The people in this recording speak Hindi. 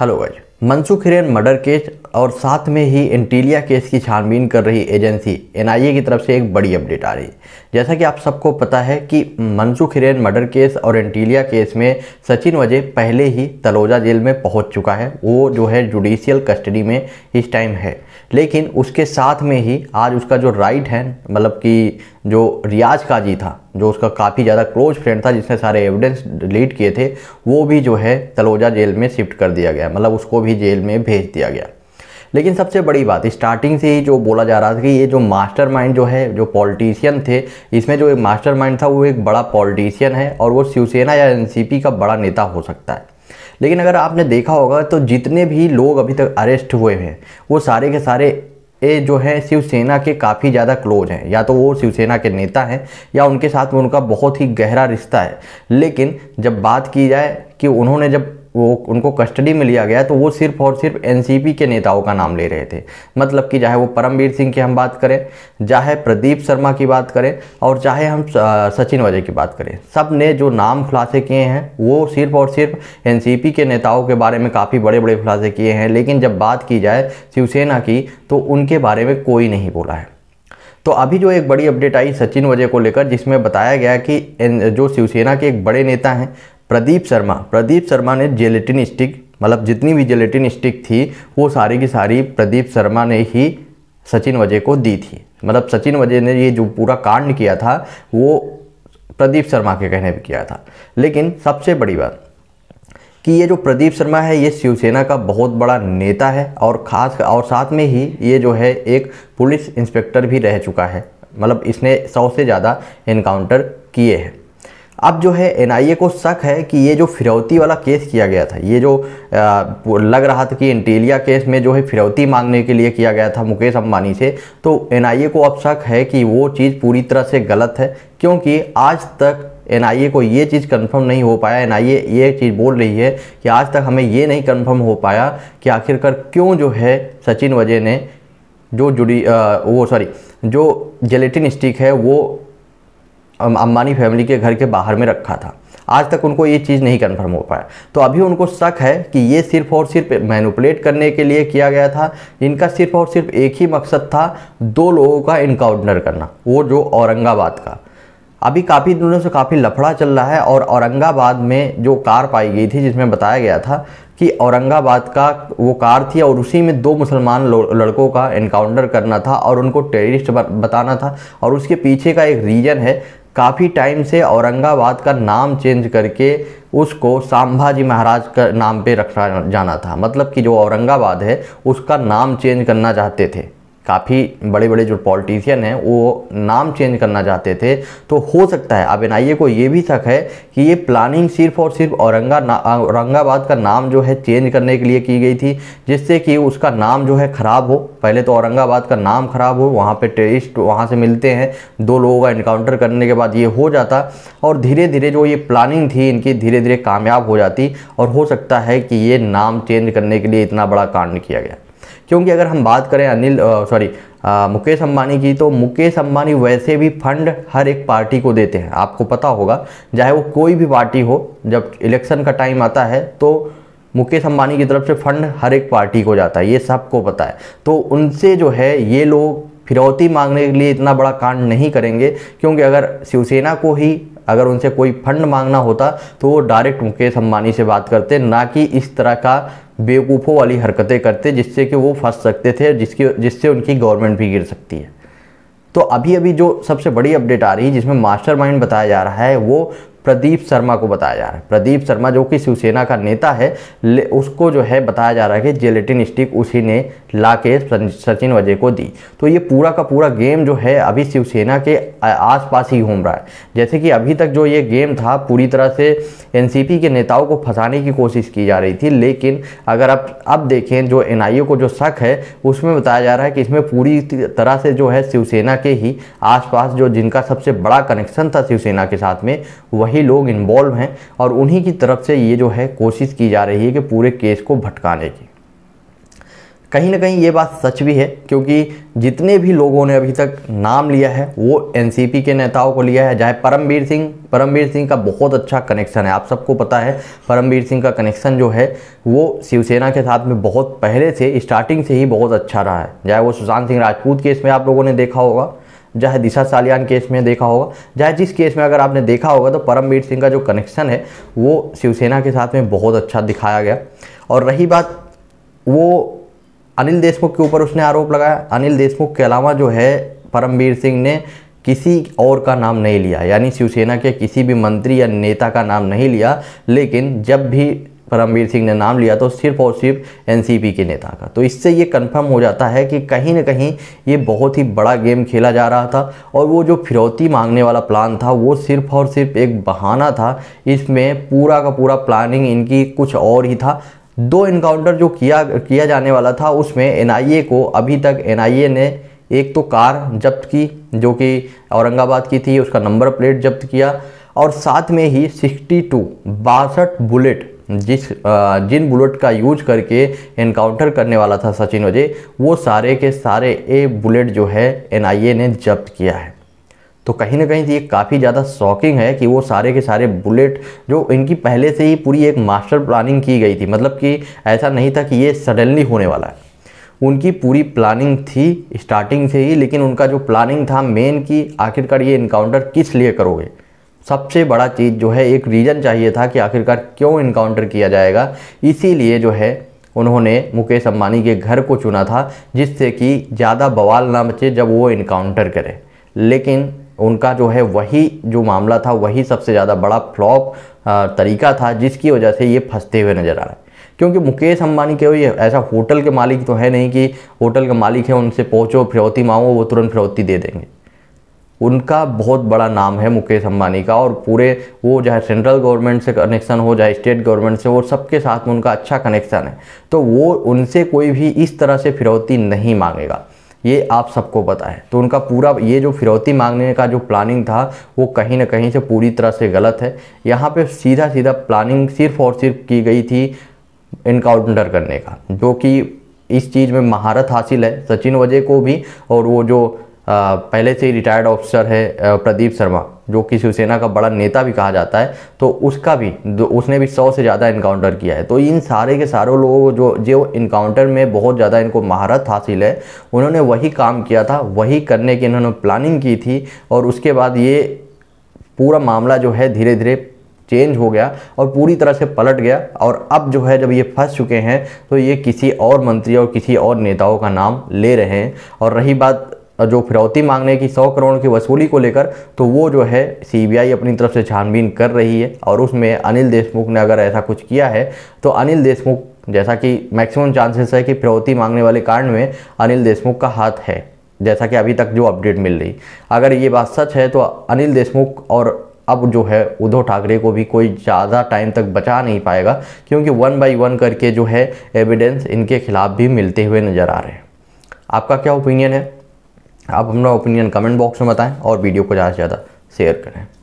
hello world Mansukh Hiren murder case और साथ में ही इंटीलिया केस की छानबीन कर रही एजेंसी एनआईए की तरफ से एक बड़ी अपडेट आ रही है जैसा कि आप सबको पता है कि मनसुख हिरेन मर्डर केस और इंटीलिया केस में सचिन वजह पहले ही तलोजा जेल में पहुंच चुका है वो जो है जुडिशियल कस्टडी में इस टाइम है लेकिन उसके साथ में ही आज उसका जो राइट हैंड मतलब कि जो रियाज काजी था जो उसका काफ़ी ज़्यादा क्लोज फ्रेंड था जिसने सारे एविडेंस डिलीट किए थे वो भी जो है तलोजा जेल में शिफ्ट कर दिया गया मतलब उसको भी भी जेल में भेज दिया गया लेकिन सबसे बड़ी बात स्टार्टिंग से ही जो बोला जा रहा था कि ये जो मास्टरमाइंड जो है जो पॉलिटिशियन थे इसमें जो एक मास्टरमाइंड था वो एक बड़ा पॉलिटिशियन है और वो शिवसेना या एनसीपी का बड़ा नेता हो सकता है लेकिन अगर आपने देखा होगा तो जितने भी लोग अभी तक अरेस्ट हुए हैं वो सारे के सारे ये जो है शिवसेना के काफ़ी ज़्यादा क्लोज हैं या तो वो शिवसेना के नेता हैं या उनके साथ में उनका बहुत ही गहरा रिश्ता है लेकिन जब बात की जाए कि उन्होंने जब वो उनको कस्टडी में लिया गया तो वो सिर्फ और सिर्फ एनसीपी के नेताओं का नाम ले रहे थे मतलब कि चाहे वो परमवीर सिंह की हम बात करें चाहे प्रदीप शर्मा की बात करें और चाहे हम सचिन वजय की बात करें सब ने जो नाम खुलासे किए हैं वो सिर्फ और सिर्फ एनसीपी के नेताओं के बारे में काफ़ी बड़े बड़े खुलासे किए हैं लेकिन जब बात की जाए शिवसेना की तो उनके बारे में कोई नहीं बोला है तो अभी जो एक बड़ी अपडेट आई सचिन वजह को लेकर जिसमें बताया गया कि जो शिवसेना के एक बड़े नेता हैं प्रदीप शर्मा प्रदीप शर्मा ने जेलेटिन स्टिक मतलब जितनी भी जेलेटिन स्टिक थी वो सारी की सारी प्रदीप शर्मा ने ही सचिन वजय को दी थी मतलब सचिन वजय ने ये जो पूरा कांड किया था वो प्रदीप शर्मा के कहने पर किया था लेकिन सबसे बड़ी बात कि ये जो प्रदीप शर्मा है ये शिवसेना का बहुत बड़ा नेता है और खास और साथ में ही ये जो है एक पुलिस इंस्पेक्टर भी रह चुका है मतलब इसने सौ से ज़्यादा इनकाउंटर किए हैं अब जो है एनआईए को शक है कि ये जो फिरौती वाला केस किया गया था ये जो आ, लग रहा था कि इंटेलिया केस में जो है फिरौती मांगने के लिए किया गया था मुकेश अम्बानी से तो एनआईए को अब शक है कि वो चीज़ पूरी तरह से गलत है क्योंकि आज तक एनआईए को ये चीज़ कंफर्म नहीं हो पाया एनआईए ये चीज़ बोल रही है कि आज तक हमें ये नहीं कन्फर्म हो पाया कि आखिरकार क्यों जो है सचिन वजय ने जो जुड़ी आ, वो सॉरी जो जेलेटिन स्टिक है वो अम्बानी फैमिली के घर के बाहर में रखा था आज तक उनको ये चीज़ नहीं कन्फर्म हो पाया तो अभी उनको शक है कि ये सिर्फ और सिर्फ मैनुपलेट करने के लिए किया गया था इनका सिर्फ और सिर्फ एक ही मकसद था दो लोगों का इनकाउंटर करना वो जो औरंगाबाद का अभी काफ़ी दिनों से काफ़ी लफड़ा चल रहा है और औरंगाबाद में जो कार पाई गई थी जिसमें बताया गया था कि औरंगाबाद का वो कार थी और उसी में दो मुसलमान लड़कों का इनकाउंटर करना था और उनको टेररिस्ट बताना था और उसके पीछे का एक रीज़न है काफ़ी टाइम से औरंगाबाद का नाम चेंज करके उसको सांभाजी महाराज का नाम पे रखा जाना था मतलब कि जो औरंगाबाद है उसका नाम चेंज करना चाहते थे काफ़ी बड़े बड़े जो पॉलिटिशियन हैं वो नाम चेंज करना चाहते थे तो हो सकता है अब एन को ये भी शक है कि ये प्लानिंग सिर्फ और सिर्फ औरंगा औरंगाबाद का नाम जो है चेंज करने के लिए की गई थी जिससे कि उसका नाम जो है ख़राब हो पहले तो औरंगाबाद का नाम ख़राब हो वहाँ पे टेरिस्ट वहाँ से मिलते हैं दो लोगों का इनकाउंटर करने के बाद ये हो जाता और धीरे धीरे जो ये प्लानिंग थी इनकी धीरे धीरे कामयाब हो जाती और हो सकता है कि ये नाम चेंज करने के लिए इतना बड़ा कांड किया गया क्योंकि अगर हम बात करें अनिल सॉरी मुकेश अंबानी की तो मुकेश अंबानी वैसे भी फंड हर एक पार्टी को देते हैं आपको पता होगा चाहे वो कोई भी पार्टी हो जब इलेक्शन का टाइम आता है तो मुकेश अंबानी की तरफ से फंड हर एक पार्टी को जाता है ये सबको पता है तो उनसे जो है ये लोग फिरौती मांगने के लिए इतना बड़ा कांड नहीं करेंगे क्योंकि अगर शिवसेना को ही अगर उनसे कोई फंड मांगना होता तो वो डायरेक्ट मुकेश अंबानी से बात करते ना कि इस तरह का बेवकूफ़ों वाली हरकतें करते जिससे कि वो फंस सकते थे जिसकी जिससे उनकी गवर्नमेंट भी गिर सकती है तो अभी अभी जो सबसे बड़ी अपडेट आ रही है जिसमें मास्टरमाइंड बताया जा रहा है वो प्रदीप शर्मा को बताया जा रहा है प्रदीप शर्मा जो कि शिवसेना का नेता है उसको जो है बताया जा रहा है कि जेलेटिन स्टिक उसी ने ला के सचिन वजय को दी तो ये पूरा का पूरा गेम जो है अभी शिवसेना के आसपास ही घूम रहा है जैसे कि अभी तक जो ये गेम था पूरी तरह से एनसीपी के नेताओं को फंसाने की कोशिश की जा रही थी लेकिन अगर आप अब देखें जो एन को जो शक है उसमें बताया जा रहा है कि इसमें पूरी तरह से जो है शिवसेना के ही आसपास जो जिनका सबसे बड़ा कनेक्शन था शिवसेना के साथ में वही वही लोग इन्वॉल्व हैं और उन्हीं की तरफ से ये जो है कोशिश की जा रही है कि पूरे केस को भटकाने की कहीं ना कहीं ये बात सच भी है क्योंकि जितने भी लोगों ने अभी तक नाम लिया है वो एनसीपी के नेताओं को लिया है चाहे परमवीर सिंह परमवीर सिंह का बहुत अच्छा कनेक्शन है आप सबको पता है परमवीर सिंह का कनेक्शन जो है वो शिवसेना के साथ में बहुत पहले से स्टार्टिंग से ही बहुत अच्छा रहा है चाहे वो सुशांत सिंह राजपूत केस में आप लोगों ने देखा होगा चाहे दिशा सालियान केस में देखा होगा चाहे जिस केस में अगर आपने देखा होगा तो परमवीर सिंह का जो कनेक्शन है वो शिवसेना के साथ में बहुत अच्छा दिखाया गया और रही बात वो अनिल देशमुख के ऊपर उसने आरोप लगाया अनिल देशमुख के अलावा जो है परमवीर सिंह ने किसी और का नाम नहीं लिया यानी शिवसेना के किसी भी मंत्री या नेता का नाम नहीं लिया लेकिन जब भी परमवीर सिंह ने नाम लिया तो सिर्फ और सिर्फ एनसीपी के नेता का तो इससे ये कंफर्म हो जाता है कि कहीं ना कहीं ये बहुत ही बड़ा गेम खेला जा रहा था और वो जो फिरौती मांगने वाला प्लान था वो सिर्फ और सिर्फ एक बहाना था इसमें पूरा का पूरा प्लानिंग इनकी कुछ और ही था दो इनकाउंटर जो किया किया जाने वाला था उसमें एन को अभी तक एन ने एक तो कार जब्त की जो कि औरंगाबाद की थी उसका नंबर प्लेट जब्त किया और साथ में ही 62 बासठ बुलेट जिस जिन बुलेट का यूज करके इनकाउंटर करने वाला था सचिन वजय वो सारे के सारे ए बुलेट जो है एनआईए ने जब्त किया है तो कहीं ना कहीं तो ये काफ़ी ज़्यादा शॉकिंग है कि वो सारे के सारे बुलेट जो इनकी पहले से ही पूरी एक मास्टर प्लानिंग की गई थी मतलब कि ऐसा नहीं था कि ये सडनली होने वाला है उनकी पूरी प्लानिंग थी स्टार्टिंग से ही लेकिन उनका जो प्लानिंग था मेन कि आखिरकार ये इनकाउंटर किस लिए करोगे सबसे बड़ा चीज़ जो है एक रीज़न चाहिए था कि आखिरकार क्यों इनकाउंटर किया जाएगा इसीलिए जो है उन्होंने मुकेश अम्बानी के घर को चुना था जिससे कि ज़्यादा बवाल ना मचे जब वो इनकाउंटर करें लेकिन उनका जो है वही जो मामला था वही सबसे ज़्यादा बड़ा फ्लॉप तरीका था जिसकी वजह से ये फंसते हुए नज़र आ रहे हैं क्योंकि मुकेश अंबानी के ये ऐसा होटल के मालिक तो है नहीं कि होटल के मालिक है उनसे पहुँचो फिरौती मांगो वो तुरंत फिरौती दे देंगे उनका बहुत बड़ा नाम है मुकेश अंबानी का और पूरे वो चाहे सेंट्रल गवर्नमेंट से कनेक्शन हो चाहे स्टेट गवर्नमेंट से वो सबके साथ में उनका अच्छा कनेक्शन है तो वो उनसे कोई भी इस तरह से फिरौती नहीं मांगेगा ये आप सबको पता है तो उनका पूरा ये जो फिरौती मांगने का जो प्लानिंग था वो कहीं ना कहीं से पूरी तरह से गलत है यहाँ पे सीधा सीधा प्लानिंग सिर्फ और सिर्फ की गई थी इनकाउंटर करने का जो कि इस चीज़ में महारत हासिल है सचिन वजह को भी और वो जो पहले से ही रिटायर्ड ऑफिसर है प्रदीप शर्मा जो कि शिवसेना का बड़ा नेता भी कहा जाता है तो उसका भी उसने भी सौ से ज़्यादा इनकाउंटर किया है तो इन सारे के सारों लोगों जो जो इनकाउंटर में बहुत ज़्यादा इनको महारत हासिल है उन्होंने वही काम किया था वही करने की इन्होंने प्लानिंग की थी और उसके बाद ये पूरा मामला जो है धीरे धीरे चेंज हो गया और पूरी तरह से पलट गया और अब जो है जब ये फंस चुके हैं तो ये किसी और मंत्री और किसी और नेताओं का नाम ले रहे हैं और रही बात जो फिरौती मांगने की सौ करोड़ की वसूली को लेकर तो वो जो है सीबीआई अपनी तरफ से छानबीन कर रही है और उसमें अनिल देशमुख ने अगर ऐसा कुछ किया है तो अनिल देशमुख जैसा कि मैक्सिमम चांसेस है कि फिरौती मांगने वाले कांड में अनिल देशमुख का हाथ है जैसा कि अभी तक जो अपडेट मिल रही अगर ये बात सच है तो अनिल देशमुख और अब जो है उद्धव ठाकरे को भी कोई ज़्यादा टाइम तक बचा नहीं पाएगा क्योंकि वन बाई वन करके जो है एविडेंस इनके खिलाफ भी मिलते हुए नज़र आ रहे हैं आपका क्या ओपिनियन है आप अपना ओपिनियन कमेंट बॉक्स में बताएं और वीडियो को ज़्यादा से ज़्यादा शेयर करें